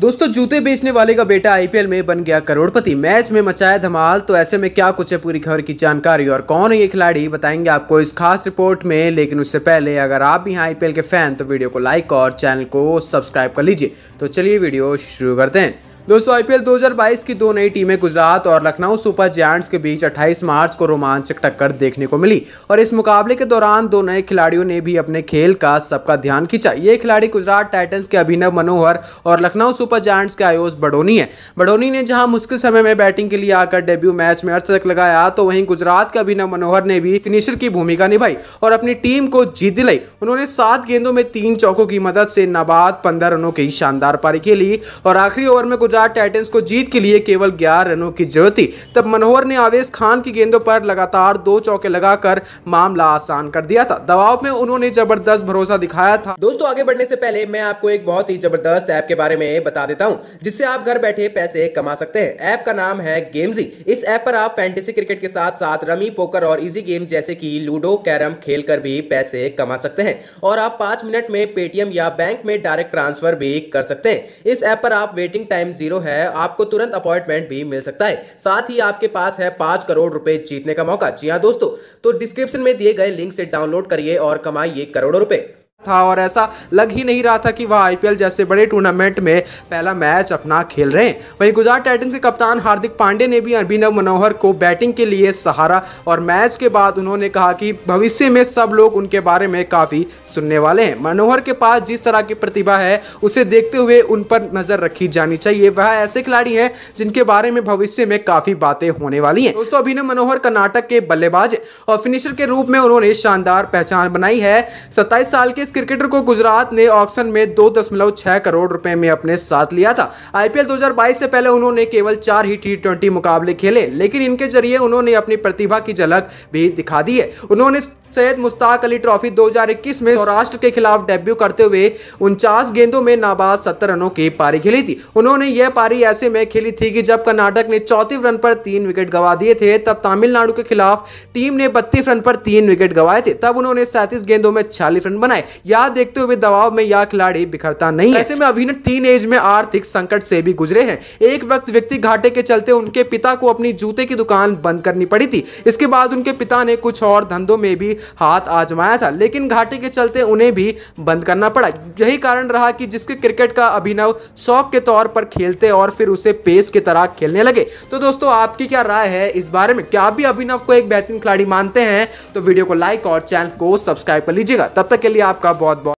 दोस्तों जूते बेचने वाले का बेटा आईपीएल में बन गया करोड़पति मैच में मचाया धमाल तो ऐसे में क्या कुछ है पूरी खबर की जानकारी और कौन है ये खिलाड़ी बताएंगे आपको इस खास रिपोर्ट में लेकिन उससे पहले अगर आप भी हैं आईपीएल के फैन तो वीडियो को लाइक और चैनल को सब्सक्राइब कर लीजिए तो चलिए वीडियो शुरू करते हैं दोस्तों आईपीएल 2022 की दो नई टीमें गुजरात और लखनऊ सुपर जैंट्स के बीच 28 मार्च को रोमांचक टक्कर देखने को मिली और इस मुकाबले के दौरान दो नए खिलाड़ियों ने भी अपने खेल का सबका ध्यान खींचा ये खिलाड़ी गुजरात टाइटंस के अभिनव मनोहर और लखनऊ सुपर जैंट्स के आयोज बडोनी है बडोनी ने जहाँ मुश्किल समय में बैटिंग के लिए आकर डेब्यू मैच में तक लगाया तो वहीं गुजरात के अभिनव मनोहर ने भी फिनिशर की भूमिका निभाई और अपनी टीम को जीत दिलाई उन्होंने सात गेंदों में तीन चौकों की मदद से नाबाद पंद्रह रनों की शानदार पारी खेली और आखिरी ओवर में गुजरात टाइटन्स को जीत के लिए केवल ग्यारह रनों की जरूरत थी तब मनोहर ने आवेश खान की गेंदों पर लगातार दो चौके लगाकर मामला आसान कर दिया था दबाव में उन्होंने जबरदस्त भरोसा दिखाया था दोस्तों आगे बढ़ने से पहले मैं आपको एक बहुत ही जबरदस्त ऐप के बारे में बता देता हूँ जिससे आप घर बैठे पैसे कमा सकते हैं ऐप का नाम है गेमजी इस ऐप पर आप फैंटेसी क्रिकेट के साथ साथ रमी पोकर और इजी गेम जैसे की लूडो कैरम खेल भी पैसे कमा सकते हैं और आप पांच मिनट में पेटीएम या बैंक में डायरेक्ट ट्रांसफर भी कर सकते हैं इस ऐप पर आप वेटिंग टाइम जीरो है आपको तुरंत अपॉइंटमेंट भी मिल सकता है साथ ही आपके पास है पांच करोड़ रुपए जीतने का मौका जी हाँ दोस्तों तो डिस्क्रिप्शन में दिए गए लिंक से डाउनलोड करिए और कमाइए करोड़ों रुपए था और ऐसा लग ही नहीं रहा था कि वह आईपीएल जैसे बड़े टूर्नामेंट में पहला मैच अपना खेल रहे हैं वहीं गुजरात टाइटन्स के कप्तान हार्दिक पांडे ने भी अभिनव मनोहर को बैटिंग के लिए सहारा और मैच के बाद उन्होंने कहा कि भविष्य में सब लोग उनके बारे में काफ़ी सुनने वाले हैं मनोहर के पास जिस तरह की प्रतिभा है उसे देखते हुए उन पर नज़र रखी जानी चाहिए वह ऐसे खिलाड़ी हैं जिनके बारे में भविष्य में काफ़ी बातें होने वाली हैं दोस्तों अभिनव मनोहर कर्नाटक के बल्लेबाज और फिनिशर के रूप में उन्होंने शानदार पहचान बनाई है सत्ताईस साल के क्रिकेटर को गुजरात ने ऑक्शन में दो दशमलव छह करोड़ रुपए में अपने साथ लिया था आईपीएल 2022 से पहले उन्होंने केवल चार ही टी ट्वेंटी मुकाबले खेले लेकिन इनके जरिए उन्होंने अपनी प्रतिभा की झलक भी दिखा दी है उन्होंने सैयद मुश्ताक अली ट्रॉफी 2021 में सौराष्ट्र के खिलाफ डेब्यू करते हुए उनचास गेंदों में नाबाद 70 रनों की पारी खेली थी उन्होंने यह पारी ऐसे में खेली थी कि जब कर्नाटक ने चौतीस रन पर तीन विकेट गंवा दिए थे तब तमिलनाडु के खिलाफ टीम ने बत्तीस रन पर तीन विकेट गंवाए थे तब उन्होंने सैंतीस गेंदों में छियालीस रन बनाए यह देखते हुए दबाव में यह खिलाड़ी बिखरता नहीं ऐसे में अभिनव तीन एज में आर्थिक संकट से भी गुजरे हैं एक वक्त व्यक्ति घाटे के चलते उनके पिता को अपनी जूते की दुकान बंद करनी पड़ी थी इसके बाद उनके पिता ने कुछ और धंधों में भी हाथ आजमाया था लेकिन घाटे के चलते उन्हें भी बंद करना पड़ा यही कारण रहा कि जिसके क्रिकेट का अभिनव शौक के तौर पर खेलते और फिर उसे पेस की तरह खेलने लगे तो दोस्तों आपकी क्या राय है इस बारे में क्या आप भी अभिनव को एक बेहतरीन खिलाड़ी मानते हैं तो वीडियो को लाइक और चैनल को सब्सक्राइब कर लीजिएगा तब तक के लिए आपका बहुत बहुत